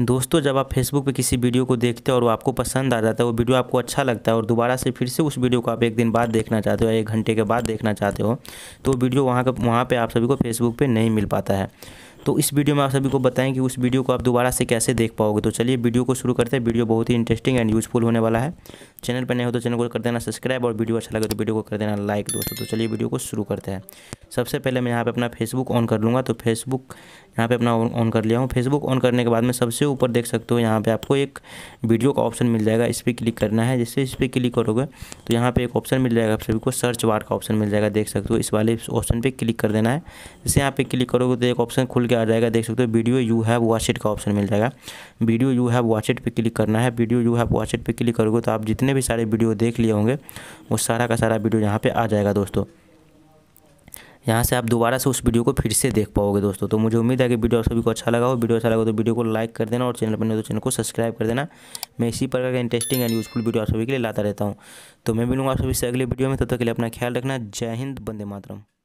दोस्तों जब आप फेसबुक पे किसी वीडियो को देखते हैं और वो आपको पसंद आ जाता है वो वीडियो आपको अच्छा लगता है और दोबारा से फिर से उस वीडियो को आप एक दिन बाद देखना चाहते हो या एक घंटे के बाद देखना चाहते हो तो वीडियो वहाँ का वहाँ पर आप सभी को फेसबुक पर नहीं मिल पाता है तो इस वीडियो में आप सभी को बताएं कि उस वीडियो को आप दोबारा से कैसे देख पाओगे तो चलिए वीडियो को शुरू करते हैं वीडियो बहुत ही इंटरेस्टिंग एंड यूजफुल होने वाला है चैनल पर नए हो तो चैनल को कर देना सब्सक्राइब और वीडियो अच्छा लगे तो वीडियो को कर देना लाइक दोस्तों तो चलिए वीडियो को शुरू करते हैं सबसे पहले मैं यहाँ पे अपना फेसबुक ऑन कर लूँगा तो फेसबुक यहाँ पे अपना ऑन कर लिया हूँ फेसबुक ऑन करने के बाद में सबसे ऊपर देख सकते हो यहाँ पे आपको एक वीडियो का ऑप्शन मिल जाएगा इस पर क्लिक करना है जैसे इस पर क्लिक करोगे तो यहाँ पे एक ऑप्शन मिल जाएगा आप सभी को सर्च वार का ऑप्शन मिल जाएगा देख सकते हो इस वाले ऑप्शन पर क्लिक कर देना है जैसे यहाँ पर क्लिक करोगे तो एक ऑप्शन खुल के आ जाएगा देख सकते हो वीडियो यू हैव वॉचिट का ऑप्शन मिल जाएगा वीडियो यू हैव वॉचिट पर क्लिक करना है वीडियो यू हैव वॉचिट पर क्लिक करोगे तो आप जितने भी सारे वीडियो देख लिए होंगे वो सारा का सारा वीडियो यहाँ पर आ जाएगा दोस्तों यहाँ से आप दोबारा से उस वीडियो को फिर से देख पाओगे दोस्तों तो मुझे उम्मीद है कि वीडियो आप सभी को अच्छा लगा हो वीडियो अच्छा लगा तो वीडियो को लाइक कर देना और चैनल पर नहीं तो चैनल को सब्सक्राइब कर देना मैं इसी प्रकार का इंटरेस्टिंग एंड यूजफुल वीडियो आप सभी के लिए लाता रहता हूँ तो मैं लूँगा आप सभी से अगले वीडियो में तब तो तक के लिए अपना ख्याल रखना जय हिंद बंदे मातरम